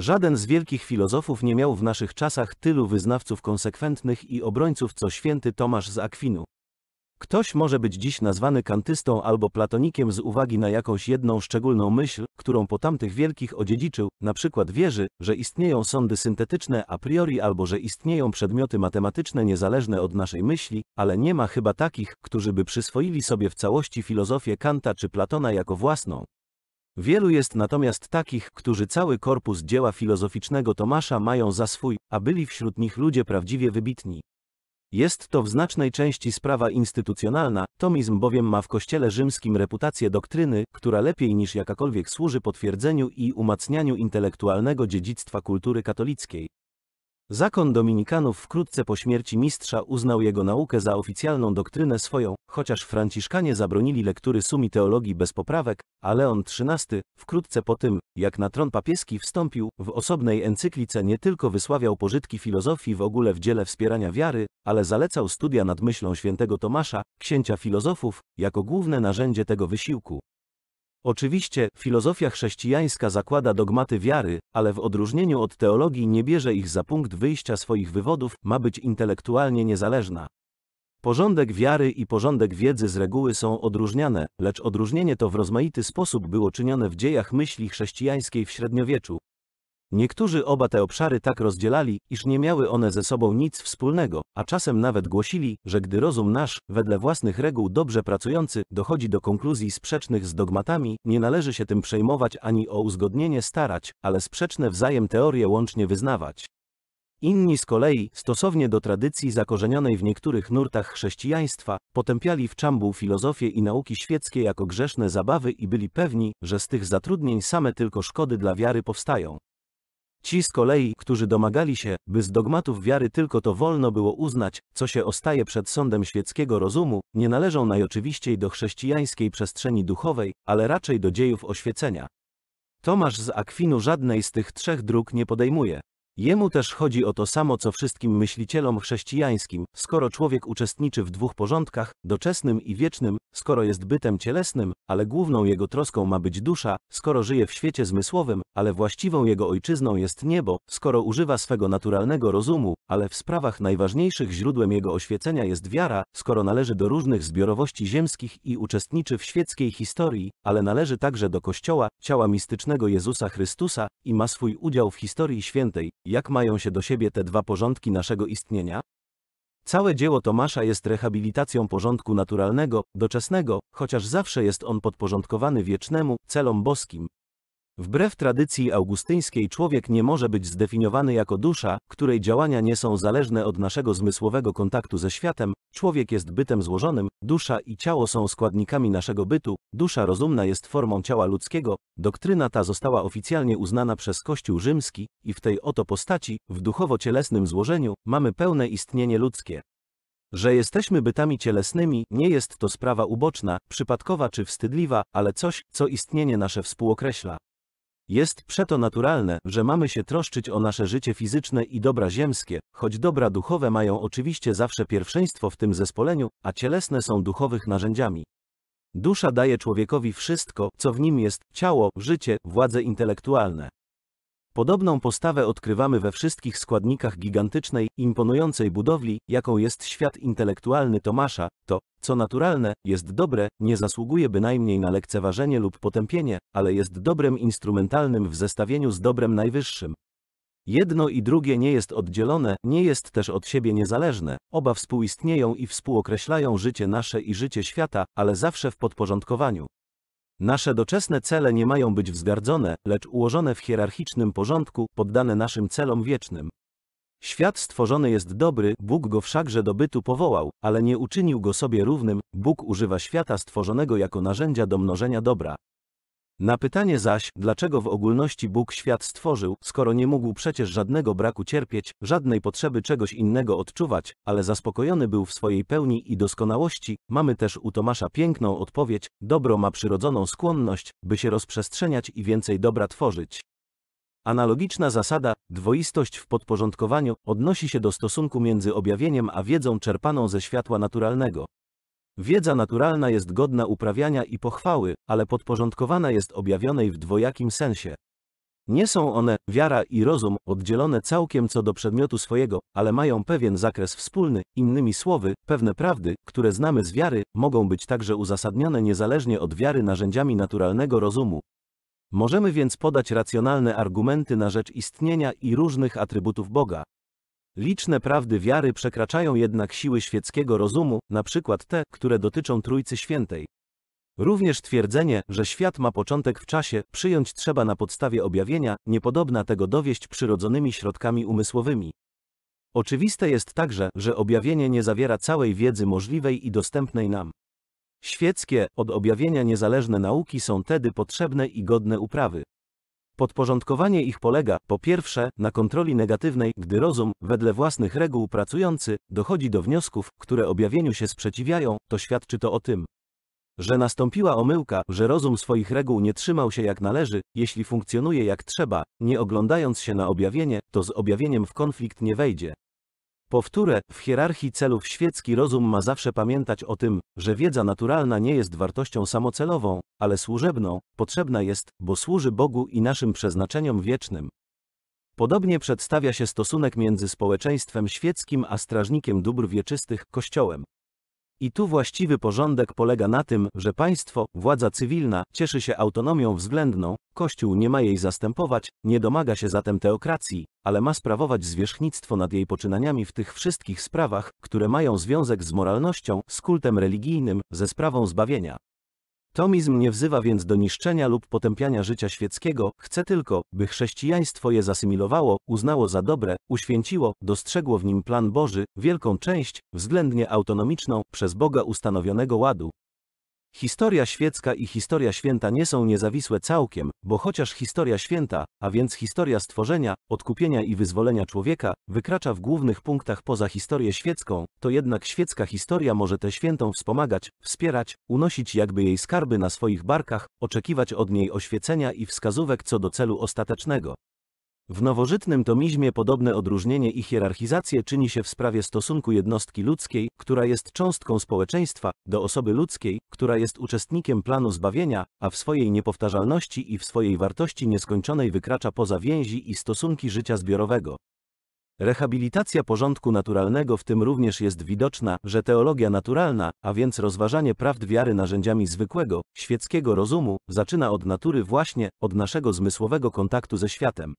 Żaden z wielkich filozofów nie miał w naszych czasach tylu wyznawców konsekwentnych i obrońców co święty Tomasz z Akwinu. Ktoś może być dziś nazwany kantystą albo platonikiem z uwagi na jakąś jedną szczególną myśl, którą po tamtych wielkich odziedziczył, na przykład wierzy, że istnieją sądy syntetyczne a priori albo że istnieją przedmioty matematyczne niezależne od naszej myśli, ale nie ma chyba takich, którzy by przyswoili sobie w całości filozofię Kanta czy Platona jako własną. Wielu jest natomiast takich, którzy cały korpus dzieła filozoficznego Tomasza mają za swój, a byli wśród nich ludzie prawdziwie wybitni. Jest to w znacznej części sprawa instytucjonalna, tomizm bowiem ma w Kościele rzymskim reputację doktryny, która lepiej niż jakakolwiek służy potwierdzeniu i umacnianiu intelektualnego dziedzictwa kultury katolickiej. Zakon Dominikanów wkrótce po śmierci mistrza uznał jego naukę za oficjalną doktrynę swoją, chociaż Franciszkanie zabronili lektury sumi teologii bez poprawek, a Leon XIII, wkrótce po tym, jak na tron papieski wstąpił, w osobnej encyklice nie tylko wysławiał pożytki filozofii w ogóle w dziele wspierania wiary, ale zalecał studia nad myślą świętego Tomasza, księcia filozofów, jako główne narzędzie tego wysiłku. Oczywiście, filozofia chrześcijańska zakłada dogmaty wiary, ale w odróżnieniu od teologii nie bierze ich za punkt wyjścia swoich wywodów, ma być intelektualnie niezależna. Porządek wiary i porządek wiedzy z reguły są odróżniane, lecz odróżnienie to w rozmaity sposób było czynione w dziejach myśli chrześcijańskiej w średniowieczu. Niektórzy oba te obszary tak rozdzielali, iż nie miały one ze sobą nic wspólnego, a czasem nawet głosili, że gdy rozum nasz, wedle własnych reguł dobrze pracujący, dochodzi do konkluzji sprzecznych z dogmatami, nie należy się tym przejmować ani o uzgodnienie starać, ale sprzeczne wzajem teorie łącznie wyznawać. Inni z kolei, stosownie do tradycji zakorzenionej w niektórych nurtach chrześcijaństwa, potępiali w czambu filozofię i nauki świeckie jako grzeszne zabawy i byli pewni, że z tych zatrudnień same tylko szkody dla wiary powstają. Ci z kolei, którzy domagali się, by z dogmatów wiary tylko to wolno było uznać, co się ostaje przed sądem świeckiego rozumu, nie należą najoczywiściej do chrześcijańskiej przestrzeni duchowej, ale raczej do dziejów oświecenia. Tomasz z Akwinu żadnej z tych trzech dróg nie podejmuje. Jemu też chodzi o to samo co wszystkim myślicielom chrześcijańskim, skoro człowiek uczestniczy w dwóch porządkach, doczesnym i wiecznym, skoro jest bytem cielesnym, ale główną jego troską ma być dusza, skoro żyje w świecie zmysłowym, ale właściwą jego ojczyzną jest niebo, skoro używa swego naturalnego rozumu, ale w sprawach najważniejszych źródłem jego oświecenia jest wiara, skoro należy do różnych zbiorowości ziemskich i uczestniczy w świeckiej historii, ale należy także do Kościoła, ciała mistycznego Jezusa Chrystusa i ma swój udział w historii świętej. Jak mają się do siebie te dwa porządki naszego istnienia? Całe dzieło Tomasza jest rehabilitacją porządku naturalnego, doczesnego, chociaż zawsze jest on podporządkowany wiecznemu, celom boskim, Wbrew tradycji augustyńskiej człowiek nie może być zdefiniowany jako dusza, której działania nie są zależne od naszego zmysłowego kontaktu ze światem, człowiek jest bytem złożonym, dusza i ciało są składnikami naszego bytu, dusza rozumna jest formą ciała ludzkiego, doktryna ta została oficjalnie uznana przez Kościół rzymski i w tej oto postaci, w duchowo-cielesnym złożeniu, mamy pełne istnienie ludzkie. Że jesteśmy bytami cielesnymi, nie jest to sprawa uboczna, przypadkowa czy wstydliwa, ale coś, co istnienie nasze współokreśla. Jest przeto naturalne, że mamy się troszczyć o nasze życie fizyczne i dobra ziemskie, choć dobra duchowe mają oczywiście zawsze pierwszeństwo w tym zespoleniu, a cielesne są duchowych narzędziami. Dusza daje człowiekowi wszystko, co w nim jest, ciało, życie, władze intelektualne. Podobną postawę odkrywamy we wszystkich składnikach gigantycznej, imponującej budowli, jaką jest świat intelektualny Tomasza, to, co naturalne, jest dobre, nie zasługuje bynajmniej na lekceważenie lub potępienie, ale jest dobrem instrumentalnym w zestawieniu z dobrem najwyższym. Jedno i drugie nie jest oddzielone, nie jest też od siebie niezależne, oba współistnieją i współokreślają życie nasze i życie świata, ale zawsze w podporządkowaniu. Nasze doczesne cele nie mają być wzgardzone, lecz ułożone w hierarchicznym porządku, poddane naszym celom wiecznym. Świat stworzony jest dobry, Bóg go wszakże do bytu powołał, ale nie uczynił go sobie równym, Bóg używa świata stworzonego jako narzędzia do mnożenia dobra. Na pytanie zaś, dlaczego w ogólności Bóg świat stworzył, skoro nie mógł przecież żadnego braku cierpieć, żadnej potrzeby czegoś innego odczuwać, ale zaspokojony był w swojej pełni i doskonałości, mamy też u Tomasza piękną odpowiedź, dobro ma przyrodzoną skłonność, by się rozprzestrzeniać i więcej dobra tworzyć. Analogiczna zasada, dwoistość w podporządkowaniu, odnosi się do stosunku między objawieniem a wiedzą czerpaną ze światła naturalnego. Wiedza naturalna jest godna uprawiania i pochwały, ale podporządkowana jest objawionej w dwojakim sensie. Nie są one, wiara i rozum, oddzielone całkiem co do przedmiotu swojego, ale mają pewien zakres wspólny, innymi słowy, pewne prawdy, które znamy z wiary, mogą być także uzasadnione niezależnie od wiary narzędziami naturalnego rozumu. Możemy więc podać racjonalne argumenty na rzecz istnienia i różnych atrybutów Boga. Liczne prawdy wiary przekraczają jednak siły świeckiego rozumu, na przykład te, które dotyczą Trójcy Świętej. Również twierdzenie, że świat ma początek w czasie, przyjąć trzeba na podstawie objawienia, niepodobna tego dowieść przyrodzonymi środkami umysłowymi. Oczywiste jest także, że objawienie nie zawiera całej wiedzy możliwej i dostępnej nam. Świeckie, od objawienia niezależne nauki są tedy potrzebne i godne uprawy. Podporządkowanie ich polega, po pierwsze, na kontroli negatywnej, gdy rozum, wedle własnych reguł pracujący, dochodzi do wniosków, które objawieniu się sprzeciwiają, to świadczy to o tym, że nastąpiła omyłka, że rozum swoich reguł nie trzymał się jak należy, jeśli funkcjonuje jak trzeba, nie oglądając się na objawienie, to z objawieniem w konflikt nie wejdzie. Powtórę, w hierarchii celów świecki rozum ma zawsze pamiętać o tym, że wiedza naturalna nie jest wartością samocelową, ale służebną, potrzebna jest, bo służy Bogu i naszym przeznaczeniom wiecznym. Podobnie przedstawia się stosunek między społeczeństwem świeckim a strażnikiem dóbr wieczystych, Kościołem. I tu właściwy porządek polega na tym, że państwo, władza cywilna, cieszy się autonomią względną, Kościół nie ma jej zastępować, nie domaga się zatem teokracji, ale ma sprawować zwierzchnictwo nad jej poczynaniami w tych wszystkich sprawach, które mają związek z moralnością, z kultem religijnym, ze sprawą zbawienia. Tomizm nie wzywa więc do niszczenia lub potępiania życia świeckiego, chce tylko, by chrześcijaństwo je zasymilowało, uznało za dobre, uświęciło, dostrzegło w nim plan Boży, wielką część, względnie autonomiczną, przez Boga ustanowionego ładu. Historia świecka i historia święta nie są niezawisłe całkiem, bo chociaż historia święta, a więc historia stworzenia, odkupienia i wyzwolenia człowieka, wykracza w głównych punktach poza historię świecką, to jednak świecka historia może tę świętą wspomagać, wspierać, unosić jakby jej skarby na swoich barkach, oczekiwać od niej oświecenia i wskazówek co do celu ostatecznego. W nowożytnym tomizmie podobne odróżnienie i hierarchizację czyni się w sprawie stosunku jednostki ludzkiej, która jest cząstką społeczeństwa, do osoby ludzkiej, która jest uczestnikiem planu zbawienia, a w swojej niepowtarzalności i w swojej wartości nieskończonej wykracza poza więzi i stosunki życia zbiorowego. Rehabilitacja porządku naturalnego w tym również jest widoczna, że teologia naturalna, a więc rozważanie prawd wiary narzędziami zwykłego, świeckiego rozumu, zaczyna od natury właśnie, od naszego zmysłowego kontaktu ze światem.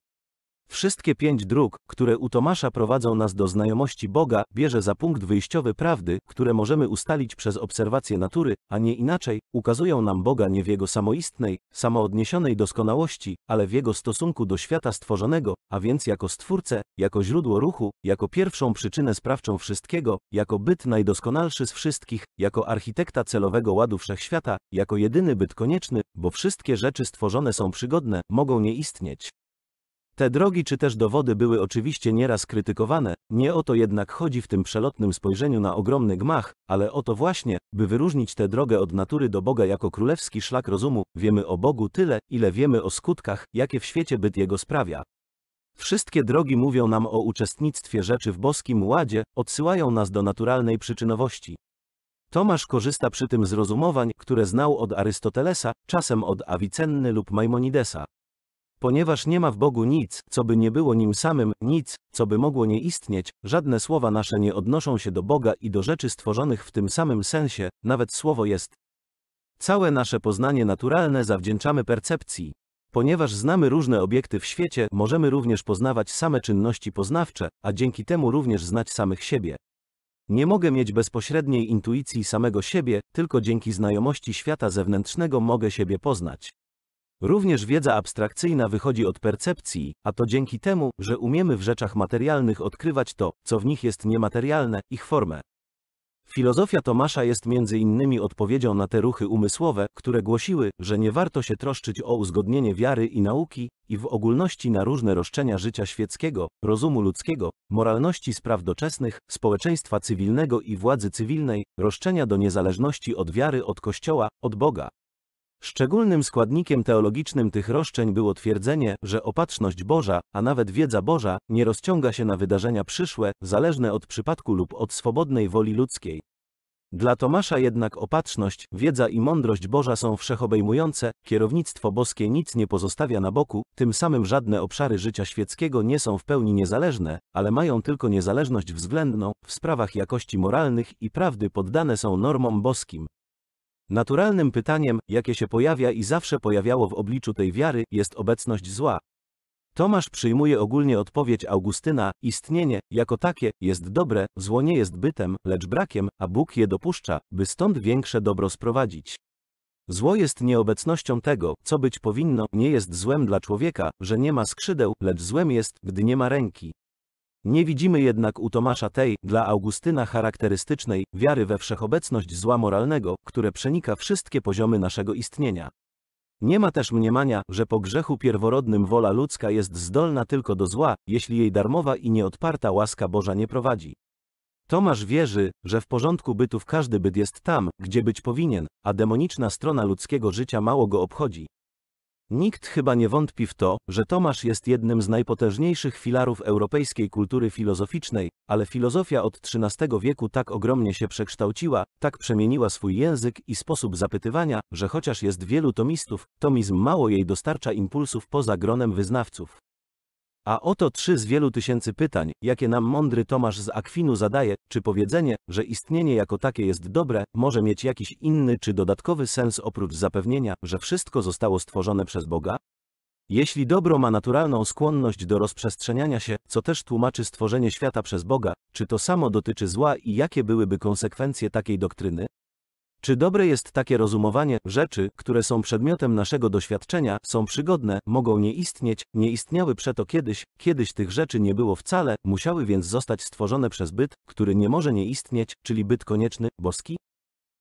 Wszystkie pięć dróg, które u Tomasza prowadzą nas do znajomości Boga, bierze za punkt wyjściowy prawdy, które możemy ustalić przez obserwację natury, a nie inaczej, ukazują nam Boga nie w jego samoistnej, samoodniesionej doskonałości, ale w jego stosunku do świata stworzonego, a więc jako stwórcę, jako źródło ruchu, jako pierwszą przyczynę sprawczą wszystkiego, jako byt najdoskonalszy z wszystkich, jako architekta celowego ładu wszechświata, jako jedyny byt konieczny, bo wszystkie rzeczy stworzone są przygodne, mogą nie istnieć. Te drogi czy też dowody były oczywiście nieraz krytykowane, nie o to jednak chodzi w tym przelotnym spojrzeniu na ogromny gmach, ale o to właśnie, by wyróżnić tę drogę od natury do Boga jako królewski szlak rozumu, wiemy o Bogu tyle, ile wiemy o skutkach, jakie w świecie byt Jego sprawia. Wszystkie drogi mówią nam o uczestnictwie rzeczy w boskim ładzie, odsyłają nas do naturalnej przyczynowości. Tomasz korzysta przy tym z rozumowań, które znał od Arystotelesa, czasem od Awicenny lub Maimonidesa. Ponieważ nie ma w Bogu nic, co by nie było nim samym, nic, co by mogło nie istnieć, żadne słowa nasze nie odnoszą się do Boga i do rzeczy stworzonych w tym samym sensie, nawet słowo jest. Całe nasze poznanie naturalne zawdzięczamy percepcji. Ponieważ znamy różne obiekty w świecie, możemy również poznawać same czynności poznawcze, a dzięki temu również znać samych siebie. Nie mogę mieć bezpośredniej intuicji samego siebie, tylko dzięki znajomości świata zewnętrznego mogę siebie poznać. Również wiedza abstrakcyjna wychodzi od percepcji, a to dzięki temu, że umiemy w rzeczach materialnych odkrywać to, co w nich jest niematerialne, ich formę. Filozofia Tomasza jest między innymi odpowiedzią na te ruchy umysłowe, które głosiły, że nie warto się troszczyć o uzgodnienie wiary i nauki, i w ogólności na różne roszczenia życia świeckiego, rozumu ludzkiego, moralności spraw doczesnych, społeczeństwa cywilnego i władzy cywilnej, roszczenia do niezależności od wiary od Kościoła, od Boga. Szczególnym składnikiem teologicznym tych roszczeń było twierdzenie, że opatrzność Boża, a nawet wiedza Boża, nie rozciąga się na wydarzenia przyszłe, zależne od przypadku lub od swobodnej woli ludzkiej. Dla Tomasza jednak opatrzność, wiedza i mądrość Boża są wszechobejmujące, kierownictwo boskie nic nie pozostawia na boku, tym samym żadne obszary życia świeckiego nie są w pełni niezależne, ale mają tylko niezależność względną, w sprawach jakości moralnych i prawdy poddane są normom boskim. Naturalnym pytaniem, jakie się pojawia i zawsze pojawiało w obliczu tej wiary, jest obecność zła. Tomasz przyjmuje ogólnie odpowiedź Augustyna: istnienie, jako takie, jest dobre, zło nie jest bytem, lecz brakiem, a Bóg je dopuszcza, by stąd większe dobro sprowadzić. Zło jest nieobecnością tego, co być powinno, nie jest złem dla człowieka, że nie ma skrzydeł, lecz złem jest, gdy nie ma ręki. Nie widzimy jednak u Tomasza tej, dla Augustyna charakterystycznej, wiary we wszechobecność zła moralnego, które przenika wszystkie poziomy naszego istnienia. Nie ma też mniemania, że po grzechu pierworodnym wola ludzka jest zdolna tylko do zła, jeśli jej darmowa i nieodparta łaska Boża nie prowadzi. Tomasz wierzy, że w porządku bytów każdy byt jest tam, gdzie być powinien, a demoniczna strona ludzkiego życia mało go obchodzi. Nikt chyba nie wątpi w to, że Tomasz jest jednym z najpotężniejszych filarów europejskiej kultury filozoficznej, ale filozofia od XIII wieku tak ogromnie się przekształciła, tak przemieniła swój język i sposób zapytywania, że chociaż jest wielu tomistów, tomizm mało jej dostarcza impulsów poza gronem wyznawców. A oto trzy z wielu tysięcy pytań, jakie nam mądry Tomasz z Akwinu zadaje, czy powiedzenie, że istnienie jako takie jest dobre, może mieć jakiś inny czy dodatkowy sens oprócz zapewnienia, że wszystko zostało stworzone przez Boga? Jeśli dobro ma naturalną skłonność do rozprzestrzeniania się, co też tłumaczy stworzenie świata przez Boga, czy to samo dotyczy zła i jakie byłyby konsekwencje takiej doktryny? Czy dobre jest takie rozumowanie, rzeczy, które są przedmiotem naszego doświadczenia, są przygodne, mogą nie istnieć, nie istniały przeto kiedyś, kiedyś tych rzeczy nie było wcale, musiały więc zostać stworzone przez byt, który nie może nie istnieć, czyli byt konieczny, boski?